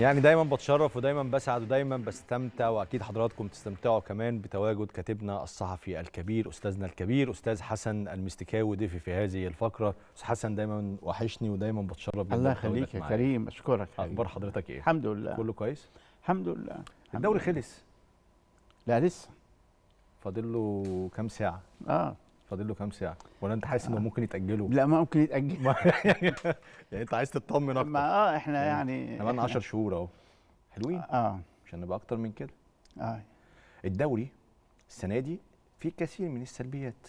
يعني دايما بتشرف ودايما بسعد ودايما بستمتع واكيد حضراتكم تستمتعوا كمان بتواجد كاتبنا الصحفي الكبير استاذنا الكبير استاذ حسن المستكاوي ضيفي في هذه الفقره استاذ حسن دايما وحشني ودايما بتشرف الله يخليك يا كريم اشكرك اخبار حضرتك ايه الحمد لله كله كويس الحمد لله الدوري خلص لا لسه فاضل له كام ساعه اه فاضل له كام ساعه ولا انت حاسس انه آه. ممكن يتاجلوا لا ممكن يتاجل يعني انت عايز تطمن اكتر ما اه احنا يعني كمان يعني 10 شهور اهو حلوين آه. اه مش هنبقى اكتر من كده اه الدوري السنه دي في كثير من السلبيات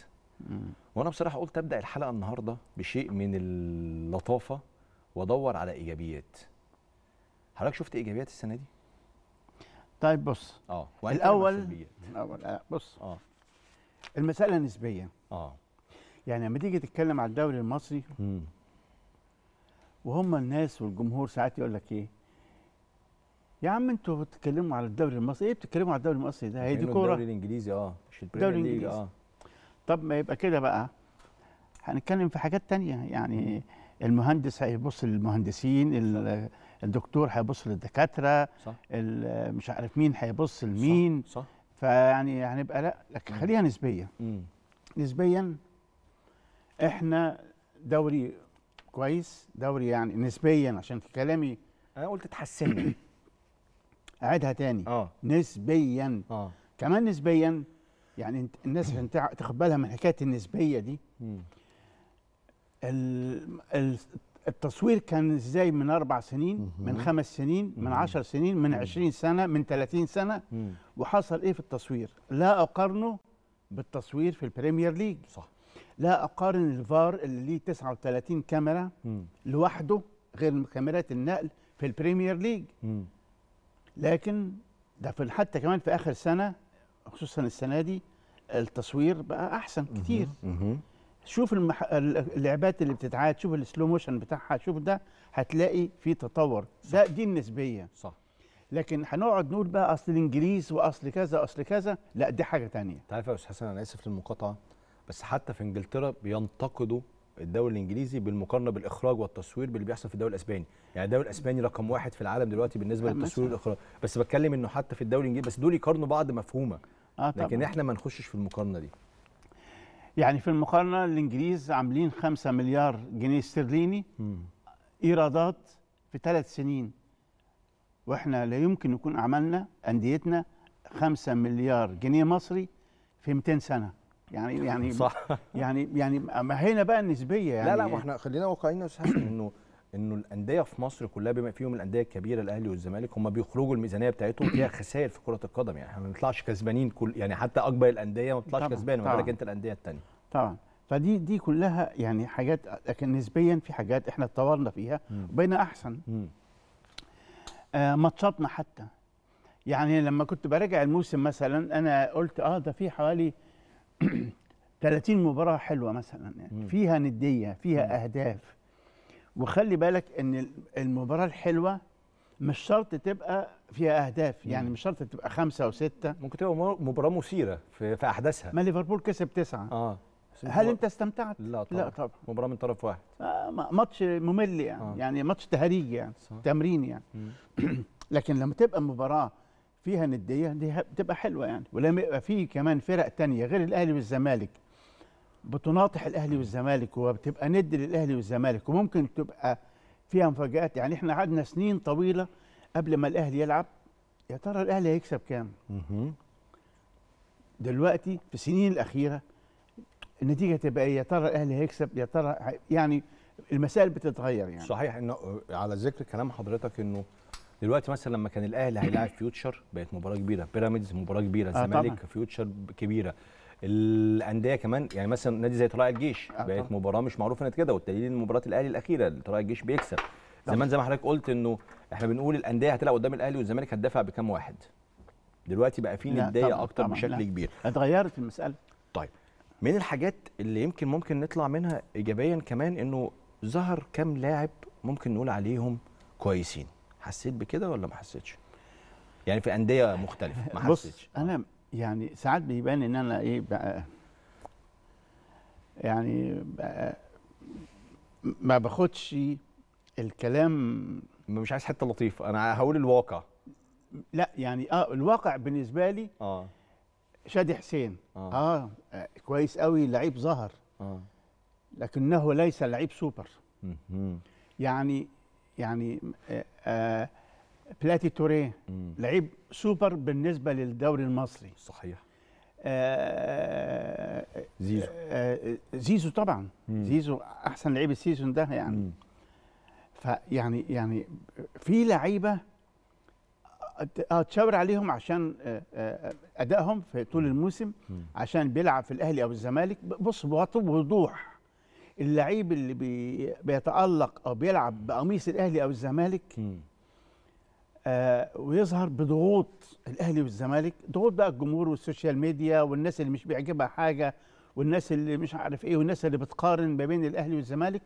مم. وانا بصراحه قلت ابدا الحلقه النهارده بشيء من اللطافه وادور على ايجابيات حضرتك شفت ايجابيات السنه دي طيب بص اه الاول الاول آه، بص اه المساله نسبيه اه يعني لما تيجي تتكلم على الدوري المصري مم. وهم الناس والجمهور ساعات يقول لك ايه يا عم انتوا بتتكلموا على الدوري المصري ايه بتتكلموا على الدوري المصري ده هي دي كوره الدوري الانجليزي اه مش الدوري الانجليزي اه طب ما يبقى كده بقى هنتكلم في حاجات تانية يعني المهندس هيبص للمهندسين الدكتور هيبص للدكاتره صح. مش عارف مين هيبص لمين صح. صح. فيعني هنبقى لا لكن خليها نسبيه نسبيا احنا دوري كويس دوري يعني نسبيا عشان في كلامي انا قلت اتحسن اعيدها تاني أوه. نسبيا أوه. كمان نسبيا يعني الناس عشان تاخد بالها من حكايه النسبيه دي التصوير كان ازاي من اربع سنين من خمس سنين من عشر سنين من عشرين سنه من ثلاثين سنه وحصل ايه في التصوير لا اقارنه بالتصوير في البريمير ليج صح لا اقارن الفار اللي ليه 39 كاميرا لوحده غير كاميرات النقل في البريمير ليج لكن ده في حتى كمان في اخر سنه خصوصا السنه دي التصوير بقى احسن كتير شوف المح... اللعبات اللي بتتعاد شوف السلو موشن بتاعها شوف ده هتلاقي في تطور صح. ده دي النسبيه صح لكن هنقعد نقول بقى اصل الانجليز واصل كذا اصل كذا لا دي حاجه ثانيه انت عارف يا استاذ حسن انا اسف للمقاطعه بس حتى في انجلترا بينتقدوا الدوري الانجليزي بالمقارنه بالاخراج والتصوير باللي بيحصل في الدوري الاسباني يعني الدوري الاسباني رقم واحد في العالم دلوقتي بالنسبه للتصوير والاخراج بس بتكلم انه حتى في الدوري الانجليزي بس دول يقارنوا بعض مفهومه آه لكن طبعا. احنا ما نخشش في المقارنه دي يعني في المقارنه الانجليز عاملين 5 مليار جنيه استرليني ايرادات في ثلاث سنين واحنا لا يمكن يكون عملنا انديتنا 5 مليار جنيه مصري في 200 سنه يعني يعني صح يعني يعني ما هنا بقى النسبيه يعني لا لا يعني. ما احنا خلينا واقعيين يا استاذ انه انه الانديه في مصر كلها بما فيهم الانديه الكبيره الاهلي والزمالك هم بيخرجوا الميزانيه بتاعتهم فيها خسائر في كره القدم يعني احنا ما بنطلعش كسبانين كل يعني حتى اكبر الانديه ما بتطلعش كسبانه ما انت الانديه الثانيه طبعا فدي دي كلها يعني حاجات لكن نسبيا في حاجات احنا اتطورنا فيها وبقينا احسن آه ماتشاتنا حتى يعني لما كنت براجع الموسم مثلا انا قلت اه ده في حوالي 30 مباراه حلوه مثلا يعني فيها نديه فيها اهداف وخلي بالك ان المباراه الحلوه مش شرط تبقى فيها اهداف يعني مش شرط تبقى خمسه او سته ممكن تبقى مباراه مثيره في, في احداثها ما ليفربول كسب تسعه اه هل انت استمتعت؟ لا طبعا, لا طبعا. مباراه من طرف واحد آه ماتش ممل يعني آه. يعني ماتش تهريج يعني صح. تمرين يعني لكن لما تبقى مباراه فيها نديه دي بتبقى حلوه يعني ولما يبقى في كمان فرق تانية غير الاهلي والزمالك بتناطح الاهلي والزمالك وبتبقى ند للاهلي والزمالك وممكن تبقى فيها مفاجات يعني احنا قعدنا سنين طويله قبل ما الاهلي يلعب يا ترى الاهلي هيكسب كام؟ دلوقتي في السنين الاخيره النتيجه تبقى ايه؟ يا ترى الاهلي هيكسب يا ترى يعني المسائل بتتغير يعني صحيح انه على ذكر كلام حضرتك انه دلوقتي مثلا لما كان الاهلي هيلاعب فيوتشر بقت مباراه كبيره بيراميدز مباراه كبيره آه، الزمالك آه فيوتشر كبيره الانديه كمان يعني مثلا نادي زي طلائع الجيش آه، بقت مباراه مش معروفه انها كده والدليل مباراه الاهلي الاخيره طلائع الجيش بيكسب زمان زي ما حضرتك قلت انه احنا بنقول الانديه هتلعب قدام الاهلي والزمالك هتدافع بكام واحد دلوقتي بقى في نديه اكتر طبعًا بشكل لا. كبير اتغيرت المساله طيب من الحاجات اللي يمكن ممكن نطلع منها ايجابيا كمان انه ظهر كام لاعب ممكن نقول عليهم كويسين حسيت بكده ولا ما حسيتش يعني في انديه مختلفه ما حسيتش بص انا يعني ساعات بيبان ان انا ايه بقى يعني بقى ما باخدش الكلام مش عايز حته لطيفه انا هقول الواقع لا يعني اه الواقع بالنسبه لي اه شادي حسين آه. آه. كويس قوي لعيب ظهر آه. لكنه ليس لعيب سوبر يعني يعني آه, آه، بلاتي توريه لعيب سوبر بالنسبه للدوري المصري صحيح آه، زيزو آه، آه، زيزو طبعا مم. زيزو احسن لعيب السيزون ده يعني فيعني يعني في لعيبه اتشاور عليهم عشان ادائهم في طول الموسم عشان بيلعب في الاهلي او الزمالك بص بوضوح اللعيب اللي بيتالق او بيلعب بقميص الاهلي او الزمالك آه ويظهر بضغوط الاهلي والزمالك ضغوط بقى الجمهور والسوشيال ميديا والناس اللي مش بيعجبها حاجه والناس اللي مش عارف ايه والناس اللي بتقارن ما بين الاهلي والزمالك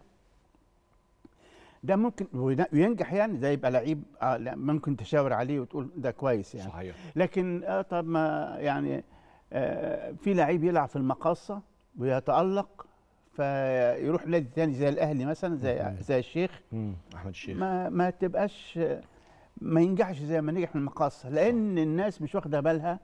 ده ممكن وينجح يعني ده يبقى لعيب آه، ممكن تشاور عليه وتقول ده كويس يعني صحيح. لكن آه طب ما يعني آه في لعيب يلعب في المقاصه ويتالق فيروح نادي تاني زي الاهلي مثلا زي زي الشيخ احمد الشيخ ما ما تبقاش ما ينجحش زي ما نجح من المقاصه لان الناس مش واخده بالها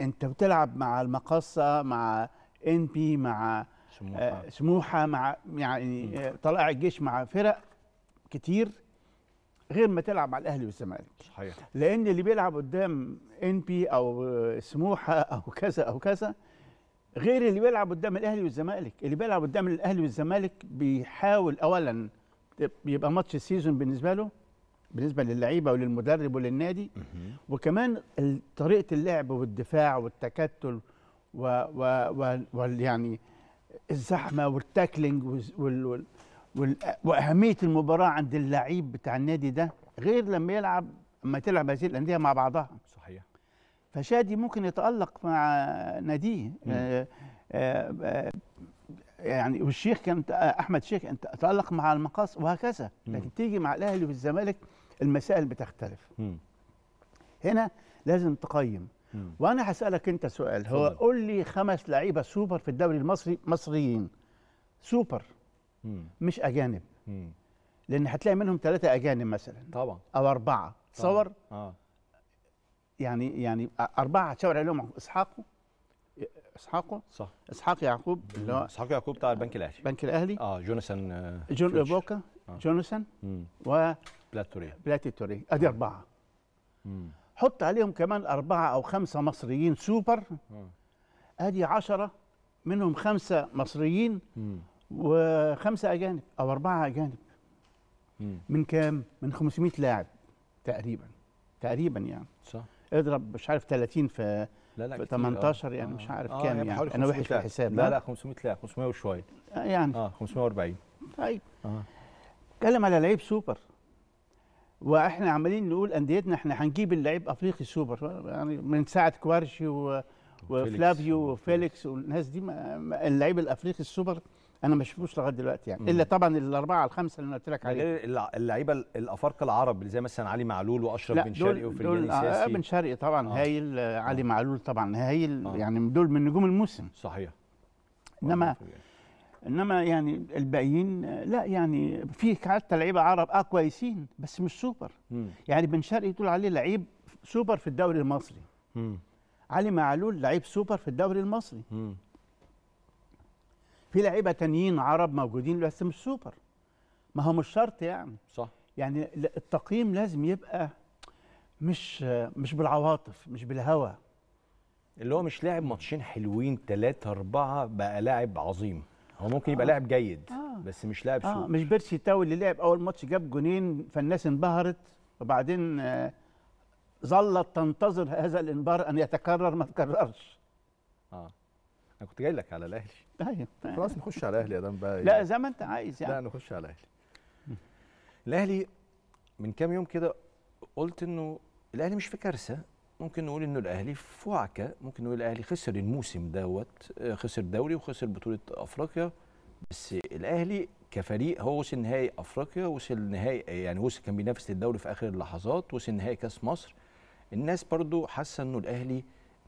انت بتلعب مع المقاصه مع ان بي مع سموحه, آه سموحة مع يعني طلائع الجيش مع فرق كتير غير ما تلعب على الاهلي والزمالك صحيح لان اللي بيلعب قدام ان بي او سموحه او كذا او كذا غير اللي بيلعب قدام الاهلي والزمالك اللي بيلعب قدام الاهلي والزمالك بيحاول اولا بيبقى ماتش السيزون بالنسبه له بالنسبه للعيبه وللمدرب وللنادي وكمان طريقه اللعب والدفاع والتكتل و, و, و, و يعني الزحمه والتاكلينج وال, وال, وال واهميه المباراه عند اللعيب بتاع النادي ده غير لما يلعب لما تلعب هذه الانديه مع بعضها صحيح فشادي ممكن يتالق مع ناديه يعني والشيخ كان آه، احمد شيخ انت تالق مع المقاص وهكذا لكن تيجي مع الاهلي والزمالك المسائل بتختلف هنا لازم تقيم وانا هسالك انت سؤال هو قول لي خمس لعيبه سوبر في الدوري المصري مصريين سوبر مش اجانب لان هتلاقي منهم ثلاثه اجانب مثلا طبعا او اربعه تصور اه يعني يعني اربعه هتشاور عليهم اسحاقه اسحاقه صح اسحاق يعقوب اللي هو اسحاق يعقوب بتاع البنك الاهلي البنك الاهلي اه جوناثان آه، جون بوكا آه. جوناثان و بلاتوري بلاتوري ادي آه، اربعه مم. حط عليهم كمان اربعه او خمسه مصريين سوبر آه. ادي عشرة منهم خمسه مصريين مم. وخمسه اجانب او اربعه اجانب مم. من كام؟ من 500 لاعب تقريبا تقريبا يعني صح اضرب مش عارف 30 في لا لا 18 آه. يعني آه. مش عارف آه كام يعني, يعني. انا وحش في الحساب لا آه؟ لا 500 لاعب 500 وشويه يعني اه 540 طيب اه على لعيب سوبر واحنا عمالين نقول انديتنا احنا هنجيب اللعيب افريقي سوبر يعني من ساعه كوارشي و... وفلافيو وفيليكس والناس دي اللعيب الافريقي السوبر انا ما شفتوش لغايه دلوقتي يعني الا طبعا الاربعه الخمسه اللي انا قلت لك عليهم اللعيبه الافارقه العرب زي مثلا علي معلول واشرف بن شرقي وفرجاني ساسي آه, آه، بن شرقي طبعا آه. هايل آه،, آه. علي معلول طبعا هايل آه. يعني دول من نجوم الموسم صحيح انما آه. انما يعني الباقيين لا يعني في حتى لعيبه عرب اه كويسين بس مش سوبر مم. يعني بن شرقي تقول عليه لعيب سوبر في الدوري المصري مم. علي معلول لعيب سوبر في الدوري المصري مم. في لعيبه تانيين عرب موجودين بس مش سوبر ما هو مش شرط يعني صح يعني التقييم لازم يبقى مش مش بالعواطف مش بالهوى اللي هو مش لاعب ماتشين حلوين ثلاثة أربعة بقى لاعب عظيم هو ممكن يبقى آه. لاعب جيد آه. بس مش لاعب آه. سوبر مش بيرسي تاو اللي لعب أول ماتش جاب جونين فالناس انبهرت وبعدين آه ظلت تنتظر هذا الانبهار أن يتكرر ما تكررش آه. انا كنت جاي لك على الاهلي ايوه خلاص نخش على الاهلي يا دام بقى لا زي ما انت عايز يعني لا نخش على الاهلي الاهلي من كام يوم كده قلت انه الاهلي مش في كارثه ممكن نقول انه الاهلي في وعكه ممكن نقول الاهلي خسر الموسم دوت خسر دوري وخسر بطوله افريقيا بس الاهلي كفريق هو وصل نهائي افريقيا وصل نهائي يعني وصل كان بينافس الدوري في اخر اللحظات وصل نهائي كاس مصر الناس برضو حاسه انه الاهلي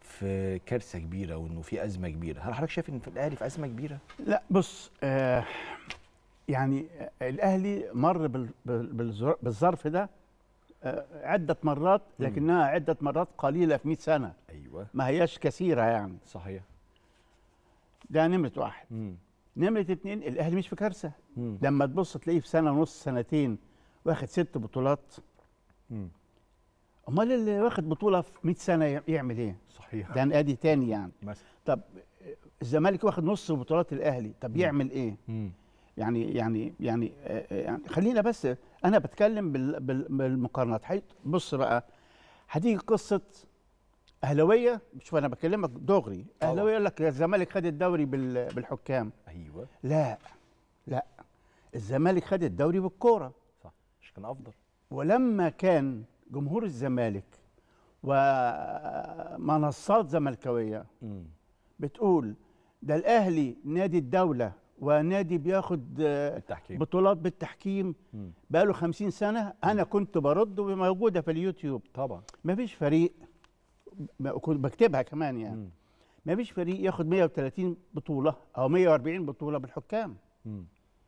في كارثه كبيره وانه في ازمه كبيره هل حضرتك شايف ان الاهلي في ازمه كبيره لا بص آه يعني آه، الاهلي مر بالظرف ده آه عده مرات لكنها عده مرات قليله في 100 سنه ايوه ما هياش كثيره يعني صحيح ده نمره واحد مم. نمره اتنين الاهلي مش في كارثه لما تبص تلاقيه في سنه ونص سنتين واخد ست بطولات امال اللي واخد بطوله في 100 سنه يعمل ايه صحيح ده نادي تاني يعني مثلا طب الزمالك واخد نص بطولات الاهلي طب مم. يعمل ايه مم. يعني يعني يعني آه، آه، يعني خلينا بس انا بتكلم بال بالمقارنات بص بقى هتيجي قصه اهلاويه شوف انا بكلمك دغري اهلاويه يقول لك الزمالك خد الدوري بالحكام ايوه لا لا الزمالك خد الدوري بالكوره صح مش كان افضل ولما كان جمهور الزمالك ومنصات زملكاويه بتقول ده الاهلي نادي الدوله ونادي بياخد آه، التحكيم. بطولات بالتحكيم بقاله 50 سنه انا كنت برد وموجوده في اليوتيوب طبعا مفيش فريق كنت بكتبها كمان يعني مفيش فريق ياخد 130 بطوله او 140 بطوله بالحكام م.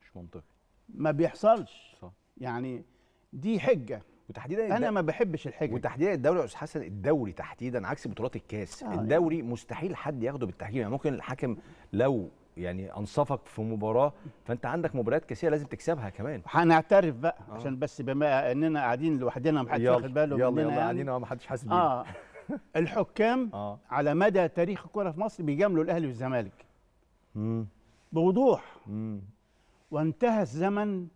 مش منطقي ما بيحصلش صح. يعني دي حجه وتحديدا انا ما بحبش الحجج وتحديدا الدوري يا استاذ حسن الدوري تحديدا عكس بطولات الكاس آه يعني الدوري يعني. مستحيل حد ياخده بالتحكيم يعني ممكن الحكم لو يعني انصفك في مباراه فانت عندك مباريات كثيره لازم تكسبها كمان هنعترف بقى آه. عشان بس بما اننا قاعدين لوحدنا حدش واخد باله يلا يلا يعني. قاعدين يعني. محدش حاسس بينا اه الحكام آه. على مدى تاريخ الكره في مصر بيجاملوا الاهلي والزمالك بوضوح مم. وانتهى الزمن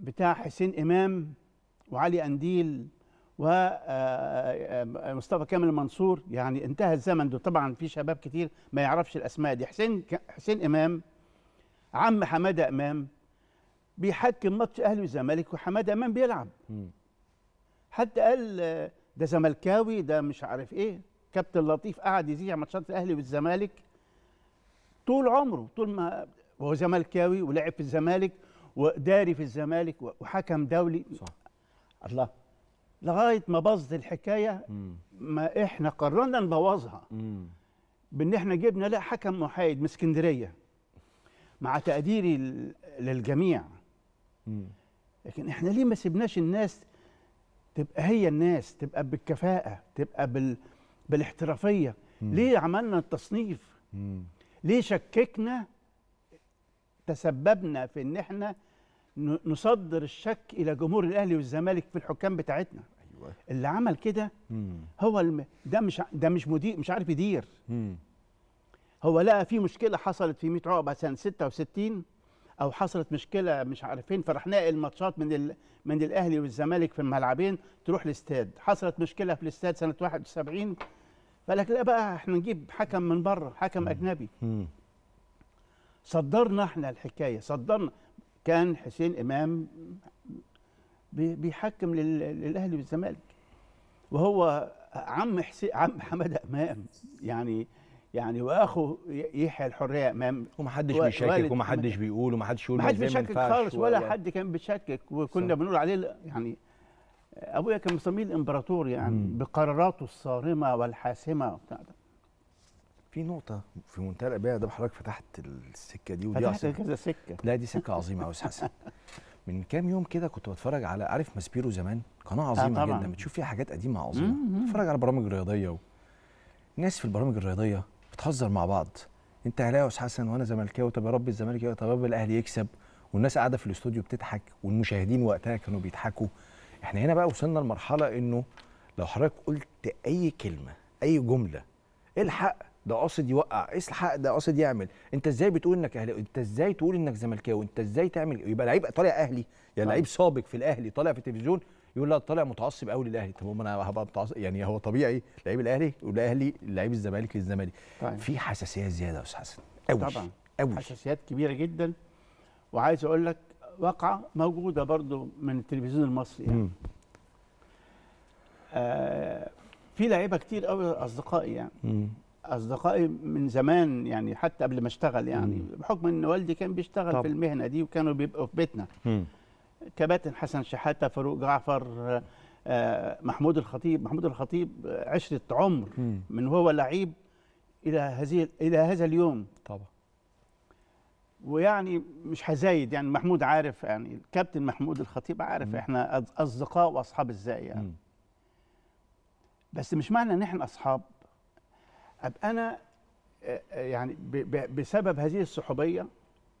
بتاع حسين امام وعلي أنديل ومصطفى آه، آه، آه، كامل منصور يعني انتهى الزمن ده طبعا في شباب كتير ما يعرفش الاسماء دي حسين حسين امام عم حماده امام بيحكم ماتش اهلي والزمالك وحماده امام بيلعب حتى قال ده زملكاوي ده مش عارف ايه كابتن لطيف قعد يذيع ماتشات الاهلي والزمالك طول عمره طول ما هو زملكاوي ولعب في الزمالك وداري في الزمالك وحكم دولي صح. الله لغايه ما باظت الحكايه ما احنا قررنا نبوظها بان احنا جبنا لا حكم محايد من اسكندريه مع تقديري للجميع لكن احنا ليه ما سيبناش الناس تبقى هي الناس تبقى بالكفاءه تبقى بال بالاحترافيه ليه عملنا التصنيف ليه شككنا تسببنا في ان احنا نصدر الشك الى جمهور الاهلي والزمالك في الحكام بتاعتنا أيوة. اللي عمل كده هو الم... ده مش ده مش مدير مش عارف يدير هو لقى في مشكله حصلت في 100 عقبه سنه 66 او حصلت مشكله مش عارفين فراح ناقل ماتشات من ال... من الاهلي والزمالك في الملعبين تروح الاستاد حصلت مشكله في الاستاد سنه 71 فقال لك لا بقى احنا نجيب حكم من بره حكم مم. اجنبي مم. صدرنا احنا الحكايه صدرنا كان حسين امام بيحكم للاهلي والزمالك وهو عم حسين عم حماده امام يعني يعني واخو يحيى الحريه امام ومحدش بيشكك ومحدش بيقول ومحدش يقول محدش بيشكك خالص ولا, حد كان بيشكك وكنا بنقول عليه يعني ابويا كان مسميه الامبراطور يعني مم. بقراراته الصارمه والحاسمه وبتاع ده في نقطة في منتهى الأباء ده حضرتك فتحت السكة دي ودي فتحت كذا سكة لا دي سكة عظيمة يا أستاذ حسن من كام يوم كده كنت بتفرج على عارف ماسبيرو زمان قناة عظيمة آه جدا بتشوف فيها حاجات قديمة عظيمة بتفرج على برامج رياضية و... ناس في البرامج الرياضية بتهزر مع بعض أنت أهلاوي يا أستاذ حسن وأنا زملكاوي طب يا رب الزمالك طب يا رب الأهلي يكسب والناس قاعدة في الاستوديو بتضحك والمشاهدين وقتها كانوا بيضحكوا احنا هنا بقى وصلنا لمرحلة إنه لو حضرتك قلت أي كلمة أي جملة الحق ده قاصد يوقع إيه الحق ده قاصد يعمل انت ازاي بتقول انك اهلاوي انت ازاي تقول انك زملكاوي انت ازاي تعمل يبقى لعيب طالع اهلي يا نعم. لعيب سابق في الاهلي طالع في التلفزيون يقول لا طالع متعصب قوي للاهلي طب انا هبقى متعصب يعني هو طبيعي لعيب الاهلي والاهلي لعيب الزمالك للزمالك طيب. في حساسيه زياده يا استاذ حسن قوي طبعا قوي حساسيات كبيره جدا وعايز اقول لك واقعه موجوده برضو من التلفزيون المصري يعني. آه في لعيبه كتير قوي اصدقائي يعني مم. اصدقائي من زمان يعني حتى قبل ما اشتغل يعني مم. بحكم ان والدي كان بيشتغل طب. في المهنه دي وكانوا بيبقوا في بيتنا مم. كباتن حسن شحاته فاروق جعفر آه، محمود الخطيب محمود الخطيب عشره عمر مم. من هو لعيب الى هذه الى هذا اليوم طبعا ويعني مش هزايد يعني محمود عارف يعني الكابتن محمود الخطيب عارف مم. احنا اصدقاء واصحاب ازاي يعني مم. بس مش معنى ان احنا اصحاب ابقى انا يعني بسبب هذه الصحوبيه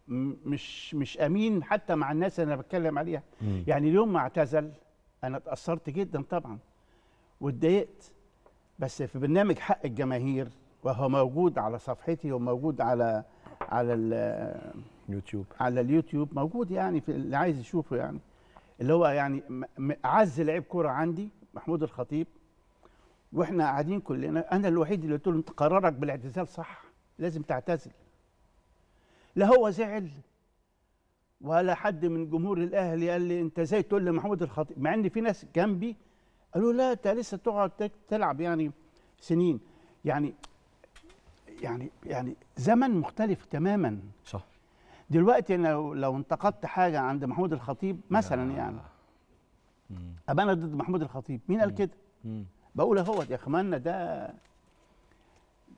مش مش امين حتى مع الناس اللي انا بتكلم عليها مم. يعني اليوم ما اعتزل انا اتاثرت جدا طبعا واتضايقت بس في برنامج حق الجماهير وهو موجود على صفحتي وموجود على على اليوتيوب على اليوتيوب موجود يعني في اللي عايز يشوفه يعني اللي هو يعني اعز لعيب كوره عندي محمود الخطيب واحنا قاعدين كلنا انا الوحيد اللي قلت له انت قرارك بالاعتزال صح لازم تعتزل لا هو زعل ولا حد من جمهور الاهلي قال لي انت ازاي تقول لمحمود الخطيب مع ان في ناس جنبي قالوا لا انت لسه تقعد تلعب يعني سنين يعني يعني يعني زمن مختلف تماما صح دلوقتي انا لو, لو انتقدت حاجه عند محمود الخطيب مثلا يعني ابقى انا ضد محمود الخطيب مين قال كده بقول اهوت يا اخمالنا ده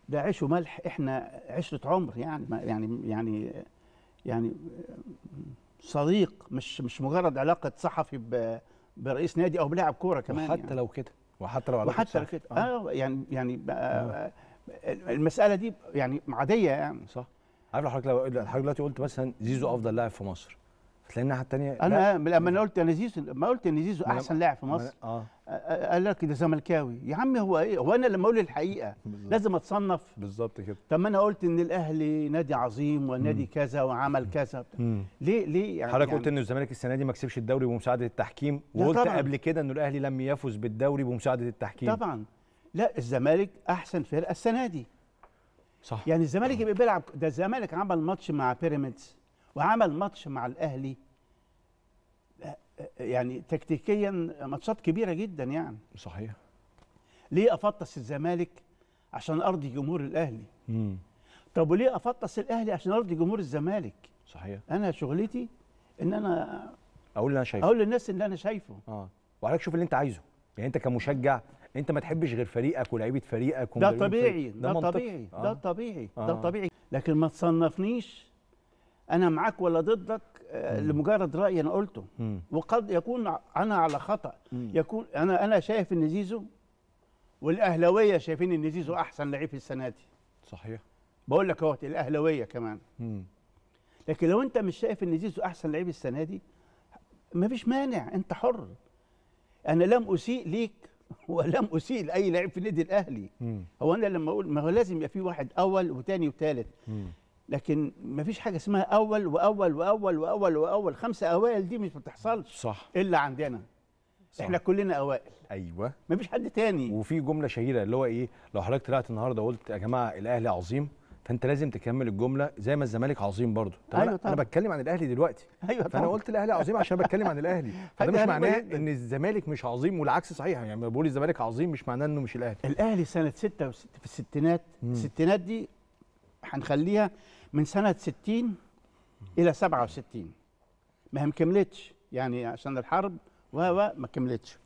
ده عيش وملح احنا عشره عمر يعني يعني يعني يعني صديق مش مش مجرد علاقه صحفي برئيس نادي او بلاعب كوره كمان يعني. وحتى يعني. لو كده وحتى لو وحتى لو كده اه يعني يعني آه. المساله دي يعني عاديه يعني صح عارف حضرتك لو حضرتك دلوقتي قلت مثلا زيزو افضل لاعب في مصر تلاقي الناحيه الثانيه انا آه، لما انا قلت انا زيزو ما قلت ان زيزو احسن لاعب في مصر آه. آه،, اه قال لك ده زملكاوي يا عم هو ايه هو انا لما اقول الحقيقه بالزبط. لازم اتصنف بالظبط كده طب ما انا قلت ان الاهلي نادي عظيم ونادي كذا وعمل كذا ليه ليه يعني حضرتك يعني قلت ان الزمالك السنه دي ما كسبش الدوري بمساعده التحكيم وقلت طبعًا. قبل كده ان الاهلي لم يفز بالدوري بمساعده التحكيم طبعا لا الزمالك احسن فرقه السنه دي صح يعني الزمالك بيلعب ده الزمالك عمل ماتش مع بيراميدز وعمل ماتش مع الاهلي آه، آه، يعني تكتيكيا ماتشات كبيره جدا يعني صحيح ليه افطس الزمالك عشان ارضي جمهور الاهلي امم طب وليه افطس الاهلي عشان ارضي جمهور الزمالك صحيح انا شغلتي ان انا اقول اللي انا شايفه اقول للناس اللي انا شايفه اه وعليك شوف اللي انت عايزه يعني انت كمشجع انت ما تحبش غير فريقك ولاعيبه فريقك ده طبيعي ده, ده طبيعي ده آه. طبيعي ده طبيعي لكن ما تصنفنيش انا معاك ولا ضدك آه، لمجرد راي انا قلته وقد يكون انا على خطا يكون انا انا شايف ان زيزو والاهلاويه شايفين ان زيزو احسن لعيب في السنه دي صحيح بقول لك اهوت الاهلاويه كمان لكن لو انت مش شايف ان زيزو احسن لعيب السنه دي مفيش مانع انت حر انا لم اسيء ليك ولم اسيء لاي لعيب في النادي الاهلي هو انا لما اقول ما هو لازم يبقى في واحد اول وثاني وثالث لكن ما فيش حاجه اسمها اول واول واول واول واول خمسه اوائل دي مش بتحصلش صح الا عندنا صح. احنا كلنا اوائل ايوه ما فيش حد تاني وفي جمله شهيره اللي هو ايه لو حضرتك طلعت النهارده وقلت يا جماعه الاهلي عظيم فانت لازم تكمل الجمله زي ما الزمالك عظيم برضه طب أيوة طبعا. انا بتكلم عن الاهلي دلوقتي ايوه طبعا. فانا قلت الاهلي عظيم عشان بتكلم عن الاهلي فده مش معناه ان الزمالك مش عظيم والعكس صحيح يعني لما بقول الزمالك عظيم مش معناه انه مش الاهلي الاهلي سنه 66 في الستينات الستينات دي هنخليها من سنة 60 إلى 67 ما هي مكملتش يعني عشان الحرب و و ما كملتش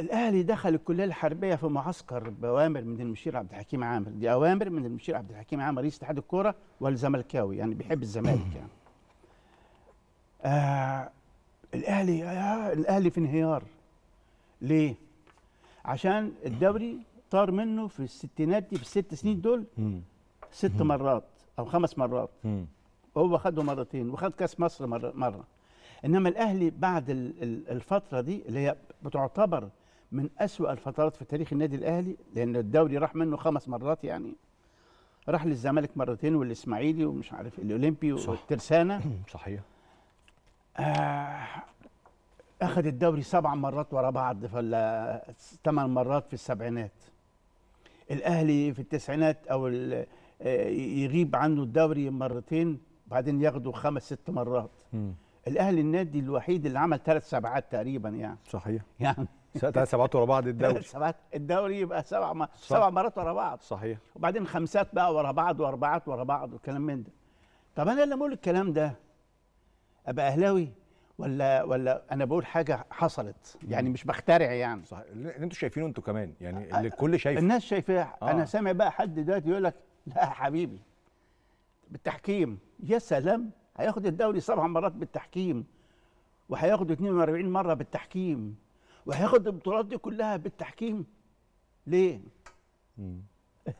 الاهلي دخل الكليه الحربيه في معسكر باوامر من المشير عبد الحكيم عامر دي اوامر من المشير عبد الحكيم عامر رئيس اتحاد الكوره والزملكاوي يعني بيحب الزمالك يعني آه الاهلي آه الاهلي في انهيار ليه عشان الدوري طار منه في الستينات دي في الست سنين دول ست مرات او خمس مرات وهو خده مرتين وخد كاس مصر مره, مرة. انما الاهلي بعد الفتره دي اللي هي بتعتبر من أسوأ الفترات في تاريخ النادي الاهلي لان الدوري راح منه خمس مرات يعني راح للزمالك مرتين والاسماعيلي ومش عارف الاولمبي والترسانه صحيح آه اخذ الدوري سبع مرات ورا بعض ولا ثمان مرات في السبعينات الاهلي في التسعينات او آه، يغيب عنه الدوري مرتين بعدين ياخده خمس ست مرات مم. الاهلي النادي الوحيد اللي عمل ثلاث سبعات تقريبا يعني صحيح يعني ثلاث سبعات ورا بعض الدوري ثلاث سبعات الدوري يبقى سبع م... سبع مرات ورا بعض صحيح وبعدين خمسات بقى ورا بعض واربعات ورا بعض والكلام من ده طب انا لما اقول الكلام ده ابقى اهلاوي ولا ولا انا بقول حاجه حصلت يعني مش بخترع يعني صح اللي انتوا شايفينه انتوا كمان يعني اللي الكل شايفه الناس شايفاه آه. انا سامع بقى حد دلوقتي يقول لك لا يا حبيبي بالتحكيم يا سلام هياخد الدوري سبع مرات بالتحكيم وهياخد 42 مره بالتحكيم وهياخد البطولات دي كلها بالتحكيم ليه؟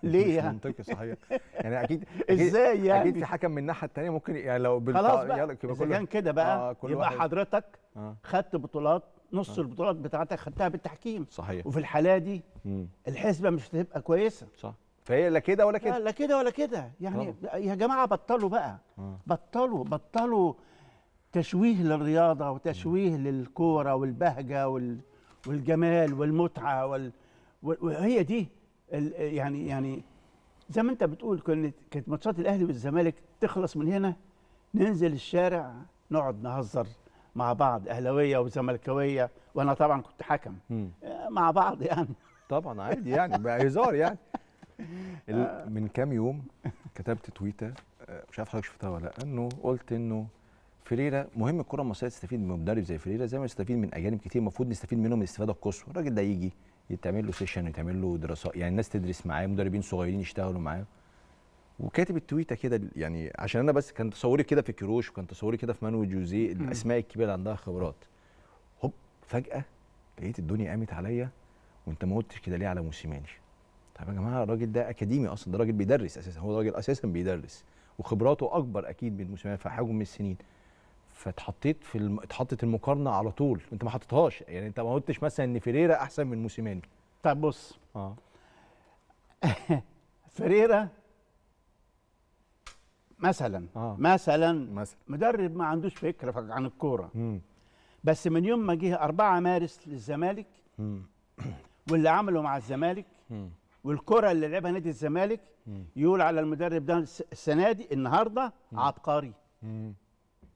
ليه يعني؟ منطقي صحيح يعني اكيد ازاي يعني اكيد في حكم من الناحيه الثانيه ممكن يعني لو خلاص بقى اذا كان كده بقى آه يبقى واحد. حضرتك آه. خدت بطولات نص آه. البطولات بتاعتك خدتها بالتحكيم صحيح وفي الحاله دي مم. الحسبه مش هتبقى كويسه صح فهي لا كده ولا كده لا كده ولا كده يعني أوه. يا جماعه بطلوا بقى أوه. بطلوا بطلوا تشويه للرياضه وتشويه مم. للكوره والبهجه وال والجمال والمتعه وال... وهي دي ال... يعني يعني زي ما انت بتقول كانت كانت ماتشات الاهلي والزمالك تخلص من هنا ننزل الشارع نقعد نهزر مع بعض اهلاويه وزملكاويه وانا طبعا كنت حكم مم. آه، مع بعض يعني طبعا عادي يعني هزار يعني آه. من كام يوم كتبت تويته آه، مش عارف حضرتك شفتها ولا لا انه قلت انه فريرا مهم الكره المصريه تستفيد من مدرب زي فريرا زي ما تستفيد من اجانب كتير المفروض نستفيد منهم الاستفاده القصوى الراجل ده يجي يتعمل له سيشن يتعمل له دراسات يعني الناس تدرس معاه مدربين صغيرين يشتغلوا معاه وكاتب التويته كده يعني عشان انا بس كان تصوري كده في كيروش وكان تصوري كده في مانو جوزيه الاسماء الكبيره اللي عندها خبرات هوب فجاه لقيت الدنيا قامت عليا وانت ما قلتش كده ليه على موسيماني طب يا جماعه الراجل ده اكاديمي اصلا ده راجل بيدرس اساسا هو راجل اساسا بيدرس وخبراته اكبر اكيد من المسلمين فحجم السنين فاتحطيت في الم... اتحطت المقارنه على طول انت ما حطيتهاش يعني انت ما قلتش مثلا ان فيريرا احسن من موسيماني طب بص اه فيريرا مثلا آه. مثلا مثلا مدرب ما عندوش فكره عن الكوره بس من يوم ما جه 4 مارس للزمالك واللي عمله مع الزمالك والكره اللي لعبها نادي الزمالك يقول على المدرب ده السنه دي النهارده عبقري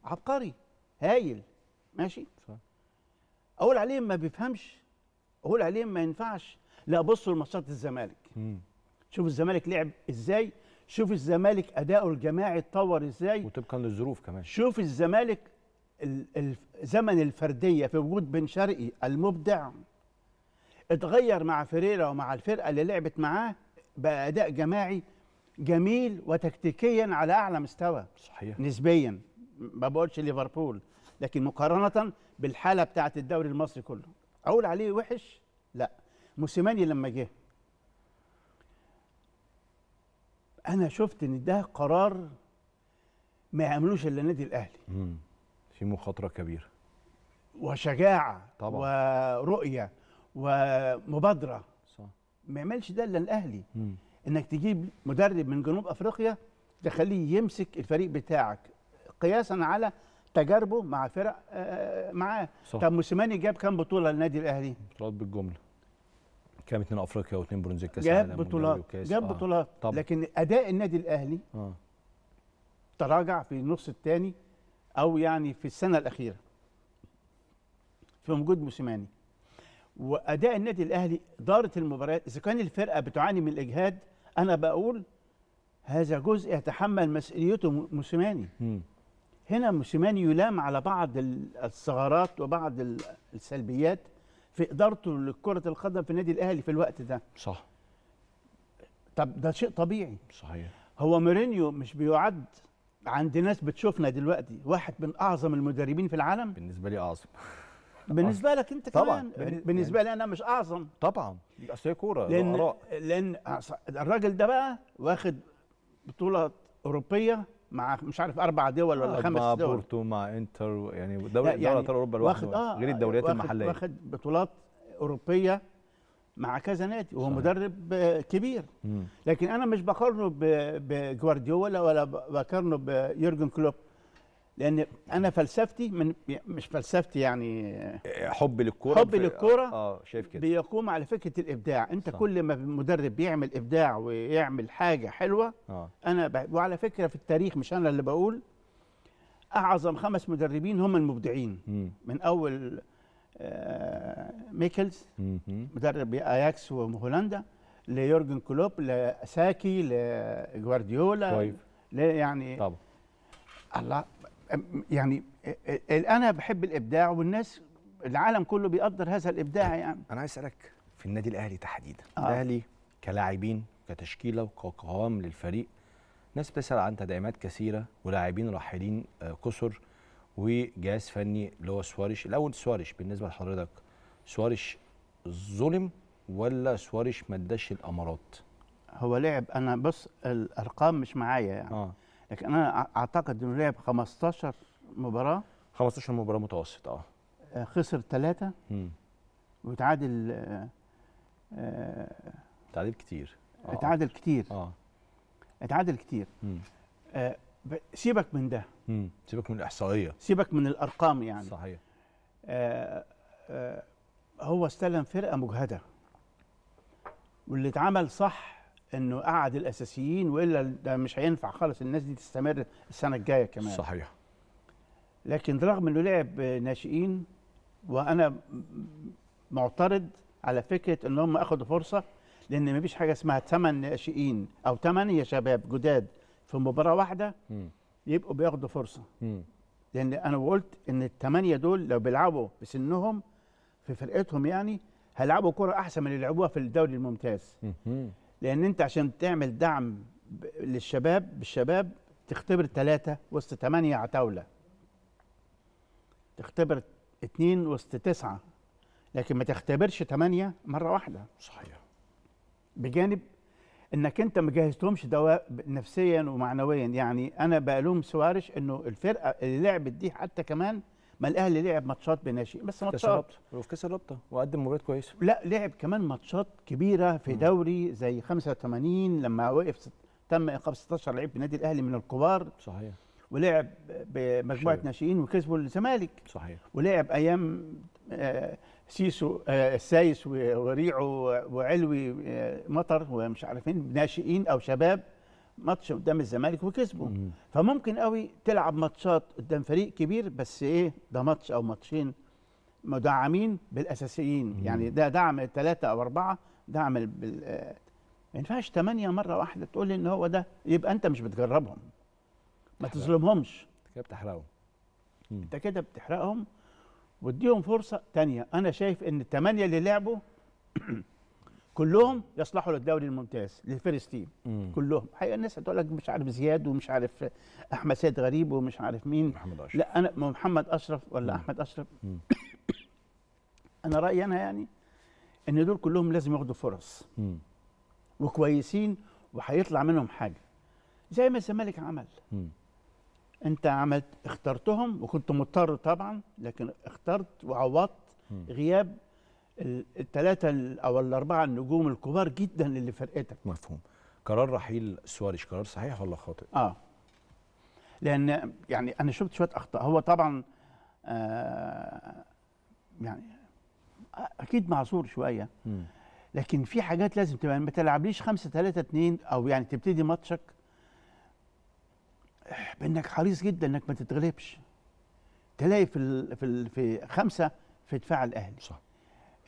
عبقري هايل ماشي صح. اقول عليه ما بيفهمش اقول عليه ما ينفعش لا بصوا لماتشات الزمالك شوف الزمالك لعب ازاي شوف الزمالك اداؤه الجماعي اتطور ازاي وطبقا للظروف كمان شوف الزمالك زمن الفرديه في وجود بن شرقي المبدع اتغير مع فيريرا ومع الفرقه اللي لعبت معاه بقى اداء جماعي جميل وتكتيكيا على اعلى مستوى صحيح نسبيا ما بقولش ليفربول لكن مقارنه بالحاله بتاعه الدوري المصري كله اقول عليه وحش لا موسيماني لما جه انا شفت ان ده قرار ما يعملوش الا النادي الاهلي امم في مخاطره كبيره وشجاعه طبعا ورؤيه ومبادره صح ما يعملش ده الا الاهلي مم. انك تجيب مدرب من جنوب افريقيا تخليه يمسك الفريق بتاعك قياسا على تجاربه مع فرق آه، آه، معاه معاه طب موسيماني جاب كام بطوله للنادي الاهلي؟ بطولات بالجمله كام اتنين افريقيا واثنين برونز كاس جاب بطولات جاب آه. بطولات طبعا. لكن اداء النادي الاهلي آه. تراجع في النص الثاني او يعني في السنه الاخيره في وجود موسيماني واداء النادي الاهلي اداره المباريات اذا كان الفرقه بتعاني من الاجهاد انا بقول هذا جزء يتحمل مسؤوليته موسيماني هنا موسيماني يلام على بعض الثغرات وبعض السلبيات في ادارته لكره القدم في النادي الاهلي في الوقت ده صح طب ده شيء طبيعي صحيح هو مورينيو مش بيعد عند ناس بتشوفنا دلوقتي واحد من اعظم المدربين في العالم بالنسبه لي اعظم بالنسبه آه. لك انت طبعا كمان يعني يعني بالنسبه يعني لي انا مش اعظم طبعا اصل هي كوره لان رأ. لان الراجل ده بقى واخد بطوله اوروبيه مع مش عارف اربع دول ولا آه خمس مع دول مع بورتو مع انتر يعني دوري يعني دوري اوروبا لوحده واخد آه غير الدوريات واخد المحليه واخد بطولات اوروبيه مع كذا نادي وهو صحيح. مدرب كبير لكن انا مش بقارنه بجوارديولا ولا بقارنه بيورجن كلوب لان انا فلسفتي من مش فلسفتي يعني آه، حب للكوره حب للكوره آه،, اه شايف كده بيقوم على فكره الابداع انت صح. كل ما المدرب بيعمل ابداع ويعمل حاجه حلوه آه. انا ب... وعلى فكره في التاريخ مش انا اللي بقول اعظم خمس مدربين هم المبدعين م. من اول آه ميكلز م مدرب اياكس وهولندا ليورجن كلوب لساكي لجوارديولا طيب. يعني طبعا الله يعني انا بحب الابداع والناس العالم كله بيقدر هذا الابداع طيب، يعني انا عايز اسالك في النادي الاهلي تحديدا آه. الاهلي كلاعبين كتشكيله وكقوام للفريق ناس بتسال عن تدعيمات كثيره ولاعبين راحلين آه، كسر وجهاز فني اللي هو سواريش الاول سواريش بالنسبه لحضرتك سواريش ظلم ولا سواريش ما اداش الامارات هو لعب انا بص الارقام مش معايا يعني آه. لكن انا اعتقد انه لعب 15 مباراه 15 مباراه متوسط اه, آه، خسر ثلاثه وتعادل آه،, آه تعادل كتير آه اتعادل كتير اه اتعادل كتير آه سيبك من ده مم. سيبك من الاحصائيه سيبك من الارقام يعني صحيح آه آه هو استلم فرقه مجهده واللي اتعمل صح انه قعد الاساسيين والا ده مش هينفع خالص الناس دي تستمر السنه الجايه كمان صحيح لكن رغم انه لعب ناشئين وانا معترض على فكره ان هم اخذوا فرصه لان ما فيش حاجه اسمها ثمان ناشئين او ثمانيه شباب جداد في مباراه واحده يبقوا بياخدوا فرصه لان انا قلت ان الثمانيه دول لو بيلعبوا بسنهم في فرقتهم يعني هيلعبوا كره احسن من اللي لعبوها في الدوري الممتاز لان انت عشان تعمل دعم للشباب بالشباب تختبر ثلاثة وسط ثمانية عتاولة تختبر اثنين وسط تسعة لكن ما تختبرش ثمانية مرة واحدة صحيح بجانب انك انت ما جهزتهمش دواء نفسيا ومعنويا يعني انا بلوم سوارش انه الفرقه اللي لعبت دي حتى كمان ما الاهلي لعب ماتشات بناشئ بس ماتشات وفي كاس الرابطه وقدم مباريات كويسه لا لعب كمان ماتشات كبيره في دوري زي 85 لما وقف ست... تم ايقاف 16 لعيب بنادي الاهلي من الكبار صحيح ولعب بمجموعه ناشئين وكسبوا الزمالك صحيح ولعب ايام آه، سيسو آه، السايس وريعو وعلوي آه، مطر ومش عارفين ناشئين او شباب ماتش قدام الزمالك وكسبه مم. فممكن قوي تلعب ماتشات قدام فريق كبير بس ايه ده ماتش او ماتشين مدعمين بالاساسيين مم. يعني ده دعم ثلاثه او اربعه دعم بال... آه، ما ينفعش ثمانيه مره واحده تقول لي ان هو ده يبقى انت مش بتجربهم ما تحرق. تظلمهمش انت كده بتحرقهم انت كده بتحرقهم واديهم فرصه ثانيه انا شايف ان الثمانيه اللي لعبوا كلهم يصلحوا للدوري الممتاز للفيرست تيم كلهم حقيقه الناس هتقول لك مش عارف زياد ومش عارف احمد سيد غريب ومش عارف مين محمد اشرف لا انا محمد اشرف ولا مم. احمد اشرف انا رايي انا يعني ان دول كلهم لازم ياخدوا فرص مم. وكويسين وهيطلع منهم حاجه زي ما الزمالك عمل مم. انت عملت اخترتهم وكنت مضطر طبعا لكن اخترت وعوضت غياب الثلاثه او الاربعه النجوم الكبار جدا اللي فرقتك مفهوم قرار رحيل سواريش قرار صحيح ولا خاطئ اه لان يعني انا شفت شويه اخطاء هو طبعا آه يعني اكيد معذور شويه م. لكن في حاجات لازم تبقى ما تلعبليش 5 3 2 او يعني تبتدي ماتشك بانك حريص جدا انك ما تتغلبش تلاقي في في في خمسه في دفاع الاهلي صح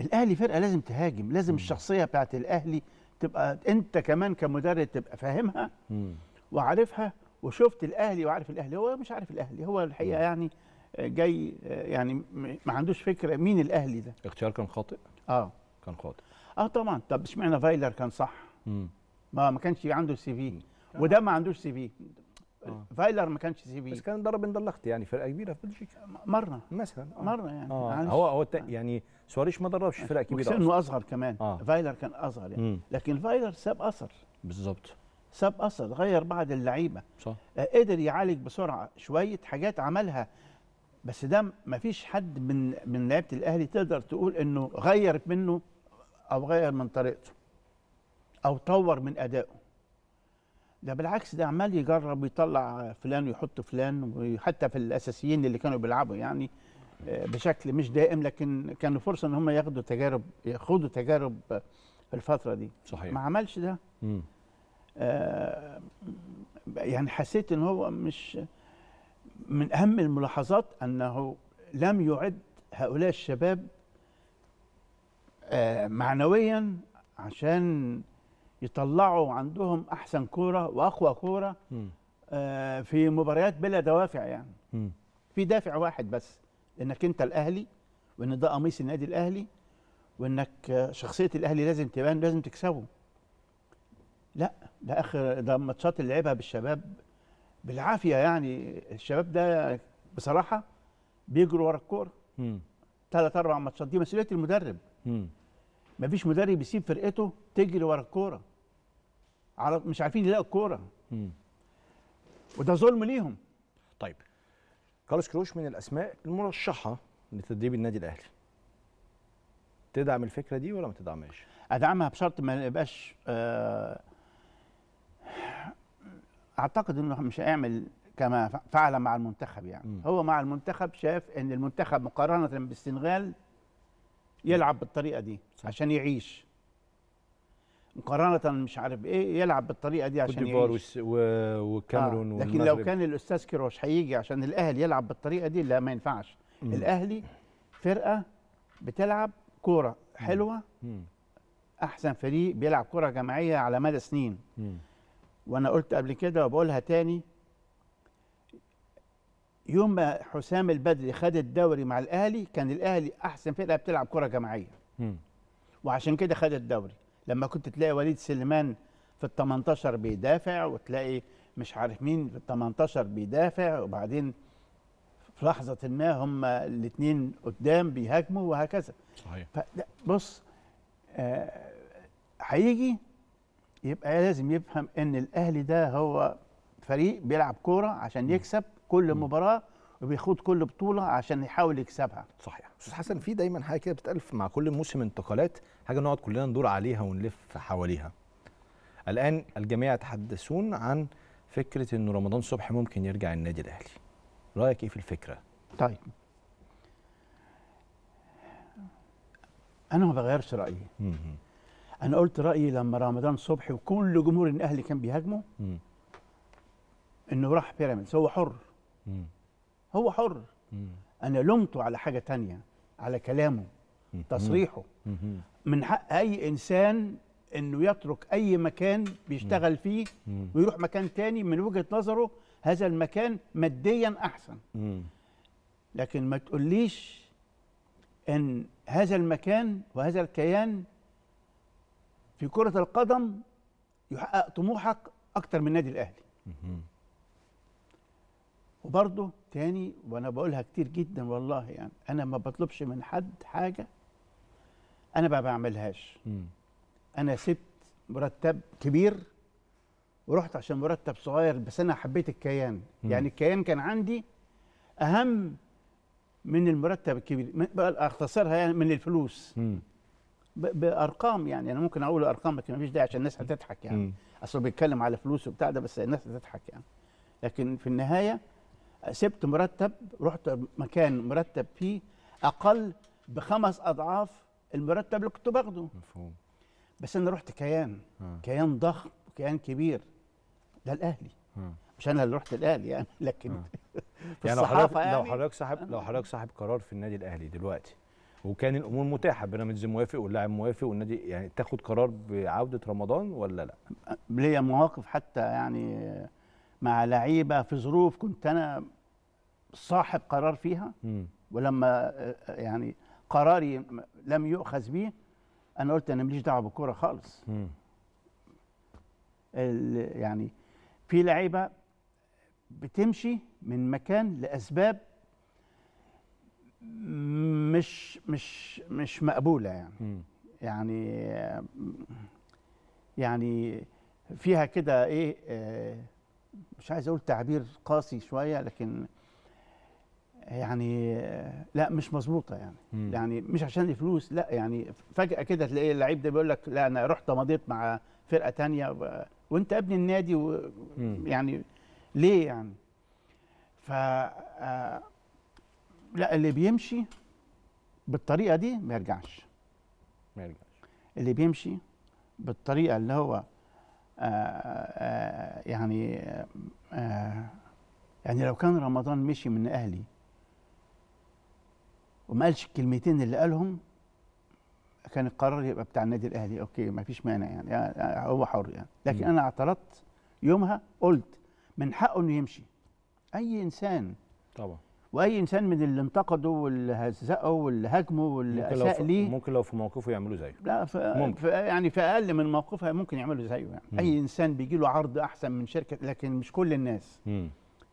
الاهلي فرقه لازم تهاجم لازم الشخصيه بتاعت الاهلي تبقى انت كمان كمدرب تبقى فاهمها وعارفها وشفت الاهلي وعارف الاهلي هو مش عارف الاهلي هو الحقيقه يعني جاي يعني ما عندوش فكره مين الاهلي ده اختيار كان خاطئ اه كان خاطئ اه طبعا طب اشمعنى فايلر كان صح ما ما كانش عنده سي في وده ما عندوش سي في آه. فايلر ما كانش سي بي بس كان ضرب اندلخت يعني فرقه كبيره في بلجيكا مرنا مثلا آه. مرنا يعني آه. هو هو آه. يعني سواريش ما ضربش فرقه كبيره بس انه اصغر كمان آه. فايلر كان اصغر يعني لكن فايلر ساب اثر بالظبط ساب اثر غير بعض اللعيبه صح آه، قدر يعالج بسرعه شويه حاجات عملها بس ده ما فيش حد من من لعيبه الاهلي تقدر تقول انه غير منه او غير من طريقته او طور من ادائه ده بالعكس ده عمال يجرب يطلع فلان ويحط فلان وحتى في الاساسيين اللي كانوا بيلعبوا يعني آه، بشكل مش دائم لكن كان فرصه ان هم ياخدوا تجارب ياخدوا تجارب في الفتره دي صحيح ما عملش ده آه يعني حسيت ان هو مش من اهم الملاحظات انه لم يعد هؤلاء الشباب آه معنويا عشان يطلعوا عندهم احسن كوره واقوى كوره آه في مباريات بلا دوافع يعني م. في دافع واحد بس انك انت الاهلي وان ده قميص النادي الاهلي وانك شخصيه الاهلي لازم تبان لازم تكسبه لا ده اخر ده الماتشات اللي لعبها بالشباب بالعافيه يعني الشباب ده بصراحه بيجروا ورا الكوره ثلاث اربع ماتشات دي مسؤوليه المدرب مفيش مدرب يسيب فرقته تجري ورا الكوره مش عارفين يلاقوا الكوره وده ظلم ليهم طيب كارلوس كروش من الاسماء المرشحه لتدريب النادي الاهلي تدعم الفكره دي ولا ما تدعمهاش ادعمها بشرط ما يبقاش آه، اعتقد انه مش هيعمل كما فعل مع المنتخب يعني م. هو مع المنتخب شاف ان المنتخب مقارنه بالسنغال يلعب بالطريقه دي صح. عشان يعيش مقارنه مش عارف ايه يلعب بالطريقه دي عشان ديفوار وكاميرون آه. لكن والمغرب. لو كان الاستاذ كيروش هيجي عشان الاهلي يلعب بالطريقه دي لا ما ينفعش مم. الاهلي فرقه بتلعب كوره حلوه مم. احسن فريق بيلعب كوره جماعيه على مدى سنين مم. وانا قلت قبل كده وبقولها تاني يوم ما حسام البدري خد الدوري مع الاهلي كان الاهلي احسن فرقه بتلعب كورة جماعيه مم. وعشان كده خد الدوري لما كنت تلاقي وليد سليمان في ال 18 بيدافع وتلاقي مش عارف مين في ال 18 بيدافع وبعدين في لحظه ما هم الاثنين قدام بيهاجموا وهكذا صحيح بص آه، هيجي آه يبقى لازم يفهم ان الاهلي ده هو فريق بيلعب كوره عشان يكسب كل مباراه وبيخوض كل بطوله عشان يحاول يكسبها صحيح استاذ حسن في دايما حاجه كده بتتقال مع كل موسم انتقالات حاجه نقعد كلنا ندور عليها ونلف حواليها الان الجميع يتحدثون عن فكره ان رمضان صبحي ممكن يرجع النادي الاهلي رايك ايه في الفكره طيب انا ما بغيرش رايي انا قلت رايي لما رمضان صبحي وكل جمهور الاهلي كان بيهاجمه انه راح بيراميدز هو حر مم. هو حر مم. انا لومته على حاجه تانية على كلامه تصريحه من حق اي انسان انه يترك اي مكان بيشتغل فيه ويروح مكان تاني من وجهه نظره هذا المكان ماديا احسن لكن ما تقوليش ان هذا المكان وهذا الكيان في كره القدم يحقق طموحك اكتر من النادي الاهلي وبرضه تاني وانا بقولها كتير جدا والله يعني انا ما بطلبش من حد حاجه انا ما بعملهاش انا سبت مرتب كبير ورحت عشان مرتب صغير بس انا حبيت الكيان م. يعني الكيان كان عندي اهم من المرتب الكبير اختصرها يعني من الفلوس م. بارقام يعني انا ممكن اقول ارقام لكن فيش داعي عشان الناس هتضحك يعني اصل بيتكلم على فلوس وبتاع ده بس الناس هتضحك يعني لكن في النهايه سبت مرتب رحت مكان مرتب فيه اقل بخمس اضعاف المرتب اللي كنت باخده مفهوم بس انا رحت كيان ها. كيان ضخم وكيان كبير ده الاهلي ها. مش انا اللي رحت الاهلي يعني لكن في يعني الصحافه يعني لو حضرتك صاحب لو حضرتك صاحب قرار في النادي الاهلي دلوقتي وكان الامور متاحه بيراميدز موافق واللاعب موافق والنادي يعني تاخد قرار بعوده رمضان ولا لا؟ ليا مواقف حتى يعني مع لعيبه في ظروف كنت انا صاحب قرار فيها ولما آه، يعني قراري لم يؤخذ به انا قلت انا ماليش دعوه بالكوره خالص يعني في لعيبه بتمشي من مكان لاسباب مش مش مش مقبوله يعني م. يعني آه، يعني فيها كده ايه آه مش عايز اقول تعبير قاسي شويه لكن يعني لا مش مظبوطه يعني م. يعني مش عشان الفلوس لا يعني فجاه كده تلاقي اللعيب ده بيقول لك لا انا رحت مضيت مع فرقه تانية وانت ابن النادي و... يعني ليه يعني ف آه، لا اللي بيمشي بالطريقه دي ما يرجعش ما يرجعش اللي بيمشي بالطريقه اللي هو آه، آه، يعني آه، يعني لو كان رمضان مشي من اهلي وما قالش الكلمتين اللي قالهم كان القرار يبقى بتاع النادي الاهلي اوكي ما فيش مانع يعني, يعني هو حر يعني لكن م. انا اعترضت يومها قلت من حقه انه يمشي اي انسان طبعا واي انسان من اللي انتقده واللي هزقه واللي هاجمه واللي اساء ليه ممكن لو في موقفه يعملوا زيه لا ف... ممكن. ف... يعني في اقل من موقفه ممكن يعملوا زيه يعني مم. اي انسان بيجي له عرض احسن من شركه لكن مش كل الناس مم.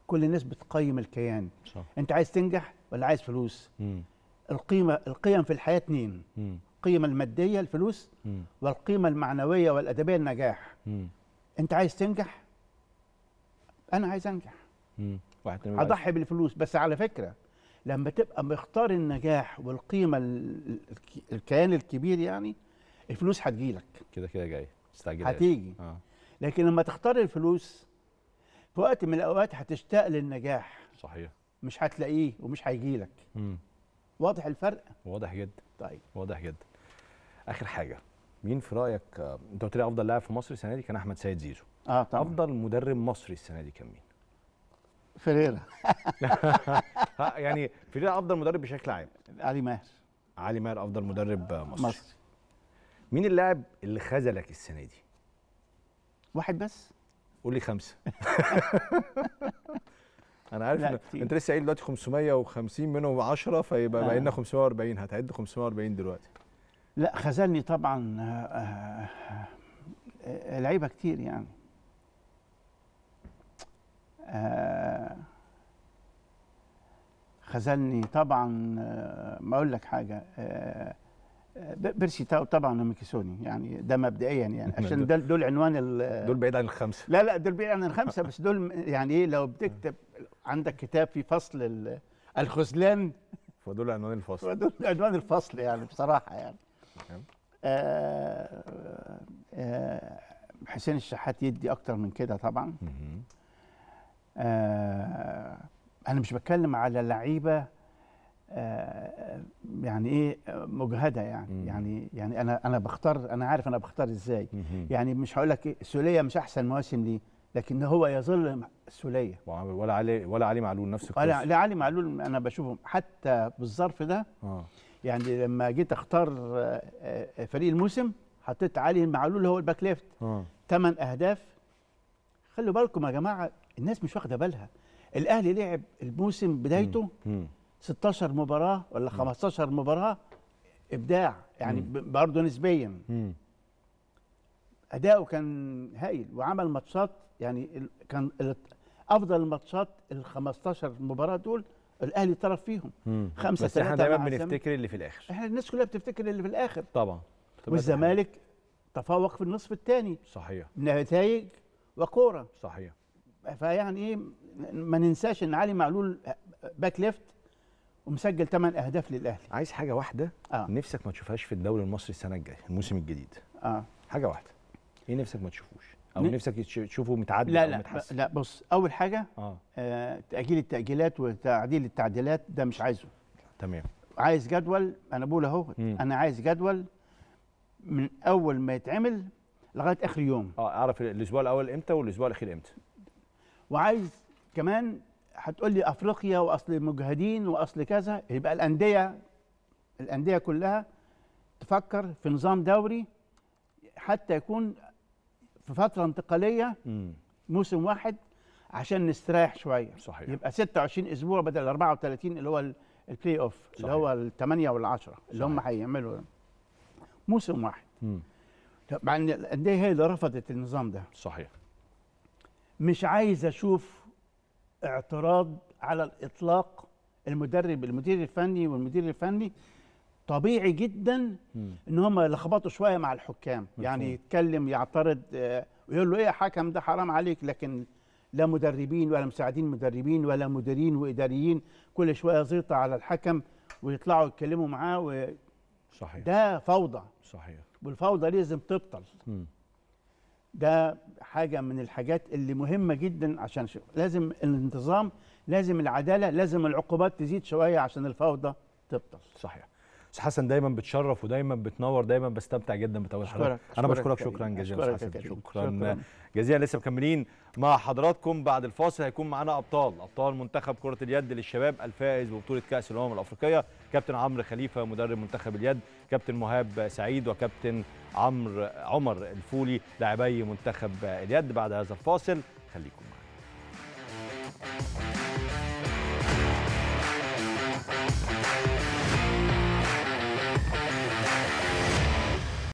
كل الناس بتقيم الكيان صح. انت عايز تنجح ولا عايز فلوس مم. القيمه القيم في الحياه اتنين القيمه الماديه الفلوس مم. والقيمه المعنويه والادبيه النجاح مم. انت عايز تنجح انا عايز انجح مم. اضحي بالفلوس بس على فكره لما تبقى مختار النجاح والقيمه الكيان الكبير يعني الفلوس هتجيلك كده كده جاي مستعجل هتيجي آه. لكن لما تختار الفلوس في وقت من الاوقات هتشتاق للنجاح صحيح مش هتلاقيه ومش هيجيلك امم واضح الفرق واضح جدا طيب واضح جدا اخر حاجه مين في رايك آه، انت قلت لي افضل لاعب في مصر السنه دي كان احمد سيد زيزو اه طبعا افضل مدرب مصري السنه دي كان مين فيريرا يعني فيريرا افضل مدرب بشكل عام علي ماهر علي ماهر افضل مدرب مصري مصري مين اللاعب اللي خذلك السنه دي؟ واحد بس قول لي خمسه انا عارف ان انت لسه قايل دلوقتي 550 منهم 10 فيبقى آه. بقينا 540 هتعد 540 دلوقتي لا خذلني طبعا آه، آه، لعيبه كتير يعني خذلني آه، طبعا آه، ما اقول لك حاجه آه، بيرسي تاو طبعا ميكيسوني يعني ده مبدئيا يعني عشان دول دول عنوان دول بعيد عن الخمسه لا لا دول بعيد عن الخمسه بس دول يعني ايه لو بتكتب عندك كتاب في فصل الخذلان فدول عنوان الفصل فدول عنوان الفصل يعني بصراحه يعني حسين الشحات يدي اكتر من كده طبعا آه، انا مش بتكلم على لعيبه آه، يعني ايه مجهده يعني مم. يعني يعني انا انا بختار انا عارف انا بختار ازاي مم. يعني مش هقول لك ايه السوليه مش احسن مواسم ليه لكن هو يظل السوليه ولا علي ولا علي معلول نفس القصه لا علي معلول انا بشوفهم حتى بالظرف ده آه. يعني لما جيت اختار آه، فريق الموسم حطيت علي معلول هو الباك ليفت ثمان اهداف خلوا بالكم يا جماعه الناس مش واخده بالها الاهلي لعب الموسم بدايته 16 مباراه ولا 15 مباراه ابداع يعني برضه نسبيا اداؤه كان هايل وعمل ماتشات يعني كان افضل الماتشات ال 15 مباراه دول الاهلي طرف فيهم مم. خمسة بس احنا دايما بنفتكر اللي في الاخر احنا الناس كلها بتفتكر اللي في الاخر طبعا والزمالك تفوق في النصف الثاني صحيح نتائج وكوره صحيح فيعني ايه ما ننساش ان علي معلول باك ليفت ومسجل 8 اهداف للاهلي عايز حاجه واحده آه. نفسك ما تشوفهاش في الدوري المصري السنه الجايه الموسم الجديد اه حاجه واحده ايه نفسك ما تشوفوش او ن... نفسك تشوفه متعدل لا لا أو متحسن. لا بص اول حاجه آه. آه تاجيل التاجيلات وتعديل التعديلات ده مش عايزه تمام عايز جدول انا بقول اهو انا عايز جدول من اول ما يتعمل لغايه اخر يوم اه اعرف الاسبوع الاول امتى والاسبوع الاخير امتى وعايز كمان هتقول لي افريقيا واصل مجهدين واصل كذا يبقى الانديه الانديه كلها تفكر في نظام دوري حتى يكون في فتره انتقاليه موسم واحد عشان نستريح شويه صحيح يبقى 26 اسبوع بدل 34 اللي هو البلاي اوف اللي هو الثمانيه والعشره اللي هم هيعملوا موسم واحد مع ان الانديه هي اللي رفضت النظام ده صحيح مش عايز اشوف اعتراض على الاطلاق المدرب المدير الفني والمدير الفني طبيعي جدا ان هم يلخبطوا شويه مع الحكام مفهوم. يعني يتكلم يعترض آه، ويقول له ايه يا حكم ده حرام عليك لكن لا مدربين ولا مساعدين مدربين ولا مديرين واداريين كل شويه زيطه على الحكم ويطلعوا يتكلموا معاه و... صحيح ده فوضى صحيح والفوضى لازم تبطل م. ده حاجة من الحاجات اللي مهمة جدا عشان شو. لازم الانتظام لازم العدالة لازم العقوبات تزيد شوية عشان الفوضى تبطل صحيح استاذ حسن دايما بتشرف ودايما بتنور دايما بستمتع جدا بتواجد حضرتك انا بشكرك شكرا جزيلا استاذ حسن شكرا, شكرا جزيلا لسه مكملين مع حضراتكم بعد الفاصل هيكون معانا ابطال ابطال منتخب كره اليد للشباب الفائز ببطوله كاس الامم الافريقيه كابتن عمرو خليفه مدرب منتخب اليد كابتن مهاب سعيد وكابتن عمرو عمر الفولي لاعبي منتخب اليد بعد هذا الفاصل خليكم معنا